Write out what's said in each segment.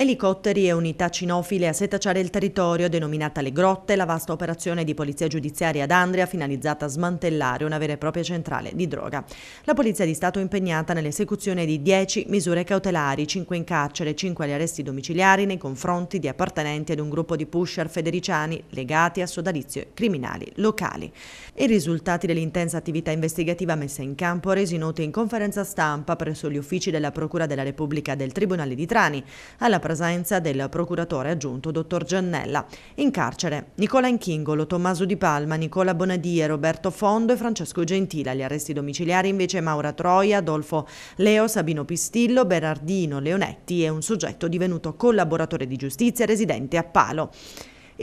Elicotteri e unità cinofile a setacciare il territorio, denominata Le Grotte, la vasta operazione di polizia giudiziaria ad Andria finalizzata a smantellare una vera e propria centrale di droga. La Polizia di Stato è impegnata nell'esecuzione di 10 misure cautelari, 5 in carcere e 5 agli arresti domiciliari nei confronti di appartenenti ad un gruppo di pusher federiciani legati a sodalizio criminali locali. I risultati dell'intensa attività investigativa messa in campo resi noti in conferenza stampa presso gli uffici della Procura della Repubblica del Tribunale di Trani, alla presenza del procuratore aggiunto dottor Giannella. In carcere Nicola Inchingolo, Tommaso Di Palma, Nicola Bonadie, Roberto Fondo e Francesco Gentile. Agli arresti domiciliari invece Maura Troia, Adolfo Leo, Sabino Pistillo, Berardino Leonetti e un soggetto divenuto collaboratore di giustizia residente a Palo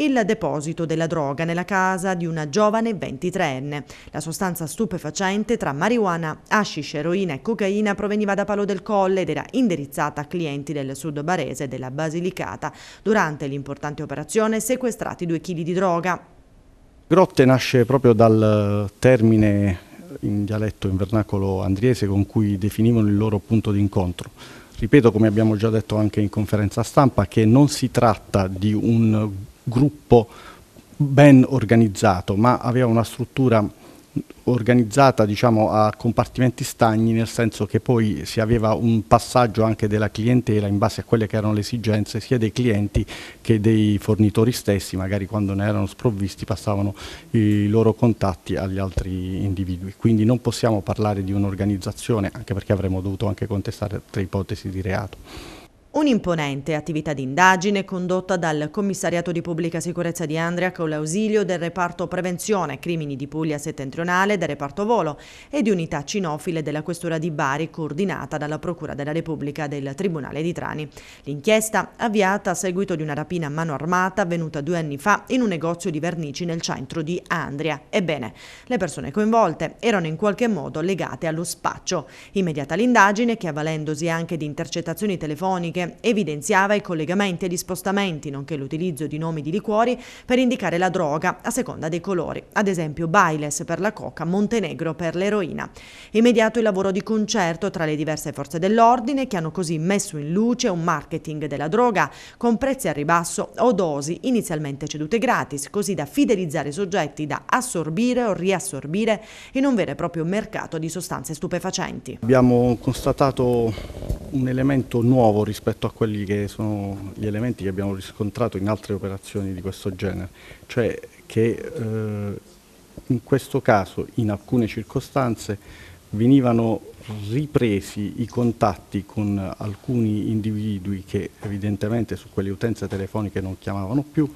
il deposito della droga nella casa di una giovane 23enne. La sostanza stupefacente tra marijuana, hashish, eroina e cocaina proveniva da Palo del Colle ed era indirizzata a clienti del sud barese della Basilicata. Durante l'importante operazione sequestrati due chili di droga. Grotte nasce proprio dal termine in dialetto in vernacolo andriese con cui definivano il loro punto d'incontro. Ripeto, come abbiamo già detto anche in conferenza stampa, che non si tratta di un gruppo ben organizzato, ma aveva una struttura organizzata diciamo, a compartimenti stagni, nel senso che poi si aveva un passaggio anche della clientela in base a quelle che erano le esigenze sia dei clienti che dei fornitori stessi, magari quando ne erano sprovvisti passavano i loro contatti agli altri individui. Quindi non possiamo parlare di un'organizzazione, anche perché avremmo dovuto anche contestare altre ipotesi di reato. Un'imponente attività di indagine condotta dal Commissariato di Pubblica Sicurezza di Andria con l'ausilio del reparto Prevenzione Crimini di Puglia Settentrionale, del reparto Volo e di unità cinofile della Questura di Bari coordinata dalla Procura della Repubblica del Tribunale di Trani. L'inchiesta, avviata a seguito di una rapina a mano armata avvenuta due anni fa in un negozio di vernici nel centro di Andria. Ebbene, le persone coinvolte erano in qualche modo legate allo spaccio. Immediata l'indagine che avvalendosi anche di intercettazioni telefoniche Evidenziava i collegamenti e gli spostamenti, nonché l'utilizzo di nomi di liquori per indicare la droga a seconda dei colori, ad esempio Bailes per la coca, Montenegro per l'eroina. Immediato il lavoro di concerto tra le diverse forze dell'ordine che hanno così messo in luce un marketing della droga con prezzi a ribasso o dosi inizialmente cedute gratis, così da fidelizzare i soggetti da assorbire o riassorbire in un vero e proprio mercato di sostanze stupefacenti. Abbiamo constatato un elemento nuovo rispetto a quelli che sono gli elementi che abbiamo riscontrato in altre operazioni di questo genere, cioè che eh, in questo caso in alcune circostanze venivano ripresi i contatti con alcuni individui che evidentemente su quelle utenze telefoniche non chiamavano più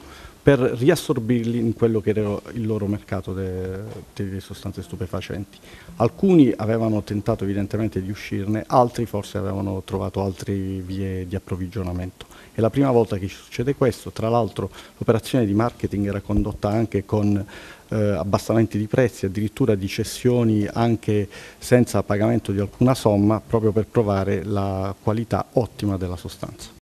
per riassorbirli in quello che era il loro mercato delle sostanze stupefacenti. Alcuni avevano tentato evidentemente di uscirne, altri forse avevano trovato altre vie di approvvigionamento. È la prima volta che succede questo, tra l'altro l'operazione di marketing era condotta anche con eh, abbassamenti di prezzi, addirittura di cessioni anche senza pagamento di alcuna somma proprio per provare la qualità ottima della sostanza.